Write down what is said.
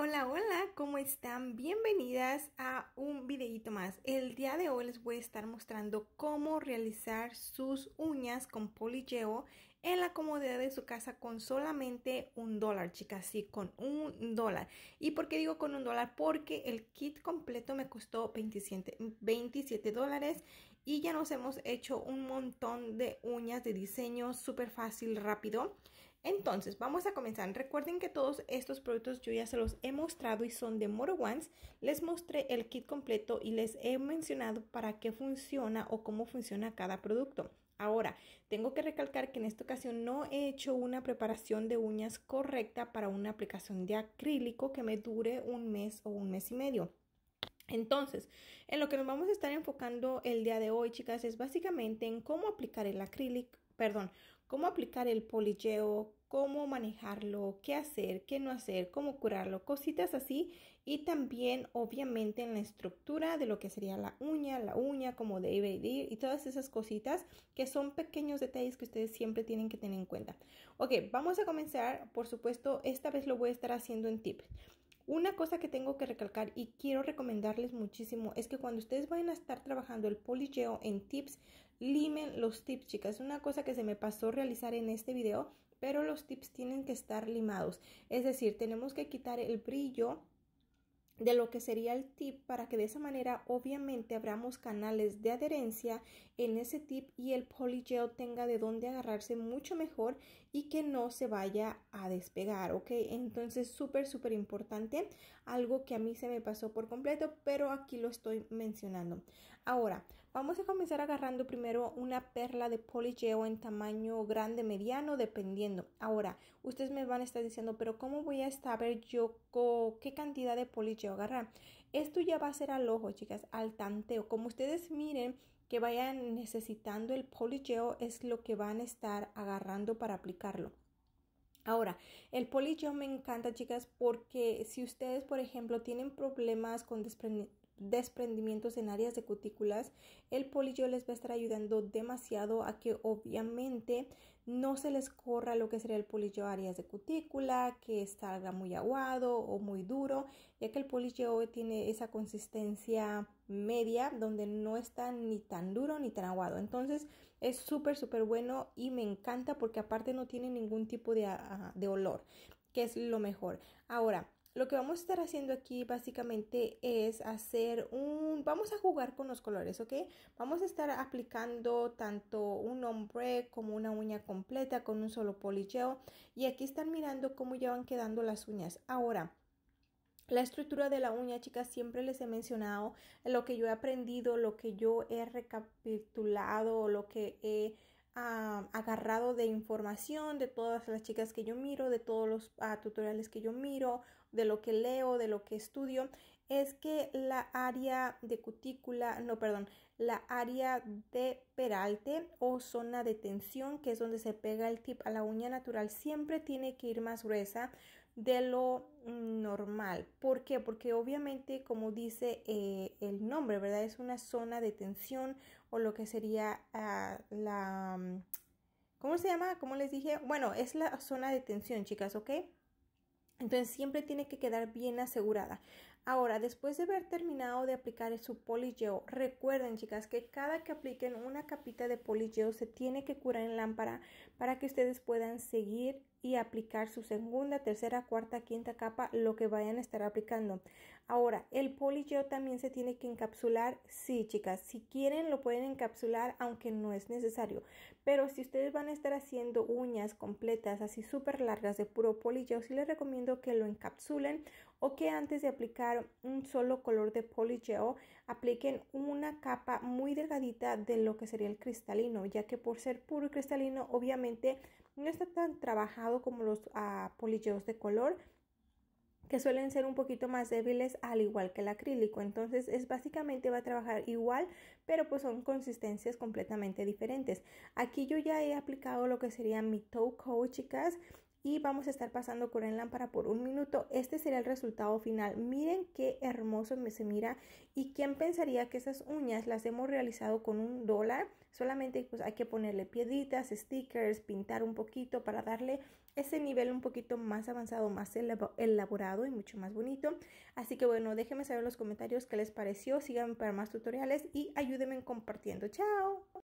Hola, hola, ¿cómo están? Bienvenidas a un videito más. El día de hoy les voy a estar mostrando cómo realizar sus uñas con polilleo en la comodidad de su casa con solamente un dólar, chicas, sí, con un dólar. ¿Y por qué digo con un dólar? Porque el kit completo me costó 27, 27 dólares y ya nos hemos hecho un montón de uñas de diseño súper fácil, rápido. Entonces, vamos a comenzar. Recuerden que todos estos productos yo ya se los he mostrado y son de Moro Ones. Les mostré el kit completo y les he mencionado para qué funciona o cómo funciona cada producto. Ahora, tengo que recalcar que en esta ocasión no he hecho una preparación de uñas correcta para una aplicación de acrílico que me dure un mes o un mes y medio. Entonces, en lo que nos vamos a estar enfocando el día de hoy, chicas, es básicamente en cómo aplicar el acrílico, perdón, cómo aplicar el poligeo, cómo manejarlo, qué hacer, qué no hacer, cómo curarlo, cositas así y también obviamente en la estructura de lo que sería la uña, la uña como debe ir y todas esas cositas que son pequeños detalles que ustedes siempre tienen que tener en cuenta. Ok, vamos a comenzar, por supuesto, esta vez lo voy a estar haciendo en tip. Una cosa que tengo que recalcar y quiero recomendarles muchísimo es que cuando ustedes vayan a estar trabajando el polygeo en tips, limen los tips, chicas. Una cosa que se me pasó realizar en este video, pero los tips tienen que estar limados. Es decir, tenemos que quitar el brillo de lo que sería el tip para que de esa manera obviamente abramos canales de adherencia en ese tip y el polygel tenga de dónde agarrarse mucho mejor y que no se vaya a despegar ok entonces súper súper importante algo que a mí se me pasó por completo pero aquí lo estoy mencionando ahora Vamos a comenzar agarrando primero una perla de poligeo en tamaño grande, mediano, dependiendo. Ahora, ustedes me van a estar diciendo, pero ¿cómo voy a saber yo qué cantidad de poligeo agarrar? Esto ya va a ser al ojo, chicas, al tanteo. Como ustedes miren, que vayan necesitando el poligeo, es lo que van a estar agarrando para aplicarlo. Ahora, el poligeo me encanta, chicas, porque si ustedes, por ejemplo, tienen problemas con desprendimiento, desprendimientos en áreas de cutículas, el polillo les va a estar ayudando demasiado a que obviamente no se les corra lo que sería el polillo áreas de cutícula, que salga muy aguado o muy duro, ya que el polillo tiene esa consistencia media donde no está ni tan duro ni tan aguado. Entonces es súper, súper bueno y me encanta porque aparte no tiene ningún tipo de, ah, de olor, que es lo mejor. Ahora, lo que vamos a estar haciendo aquí básicamente es hacer un... Vamos a jugar con los colores, ¿ok? Vamos a estar aplicando tanto un ombre como una uña completa con un solo poligeo. Y aquí están mirando cómo ya van quedando las uñas. Ahora... La estructura de la uña, chicas, siempre les he mencionado lo que yo he aprendido, lo que yo he recapitulado, lo que he agarrado de información de todas las chicas que yo miro, de todos los ah, tutoriales que yo miro, de lo que leo, de lo que estudio, es que la área de cutícula, no, perdón, la área de peralte o zona de tensión, que es donde se pega el tip a la uña natural, siempre tiene que ir más gruesa de lo normal. ¿Por qué? Porque obviamente, como dice eh, el nombre, ¿verdad? Es una zona de tensión o lo que sería ah, la... Mm, ¿Cómo se llama? ¿Cómo les dije? Bueno, es la zona de tensión, chicas, ¿ok? Entonces siempre tiene que quedar bien asegurada. Ahora, después de haber terminado de aplicar su poligeo, recuerden chicas que cada que apliquen una capita de poligeo se tiene que curar en lámpara para que ustedes puedan seguir y aplicar su segunda, tercera, cuarta, quinta capa, lo que vayan a estar aplicando. Ahora, el poligeo también se tiene que encapsular. Sí, chicas, si quieren lo pueden encapsular, aunque no es necesario. Pero si ustedes van a estar haciendo uñas completas, así súper largas de puro poligeo sí les recomiendo que lo encapsulen o que antes de aplicar un solo color de polygel, apliquen una capa muy delgadita de lo que sería el cristalino, ya que por ser puro y cristalino obviamente no está tan trabajado como los uh, de color que suelen ser un poquito más débiles al igual que el acrílico entonces es básicamente va a trabajar igual pero pues son consistencias completamente diferentes aquí yo ya he aplicado lo que sería mi toe coat chicas y vamos a estar pasando con el lámpara por un minuto. Este será el resultado final. Miren qué hermoso me se mira y quién pensaría que esas uñas las hemos realizado con un dólar. Solamente pues hay que ponerle pieditas, stickers, pintar un poquito para darle ese nivel un poquito más avanzado, más elaborado y mucho más bonito. Así que bueno, déjenme saber en los comentarios qué les pareció. Síganme para más tutoriales y ayúdenme compartiendo. ¡Chao!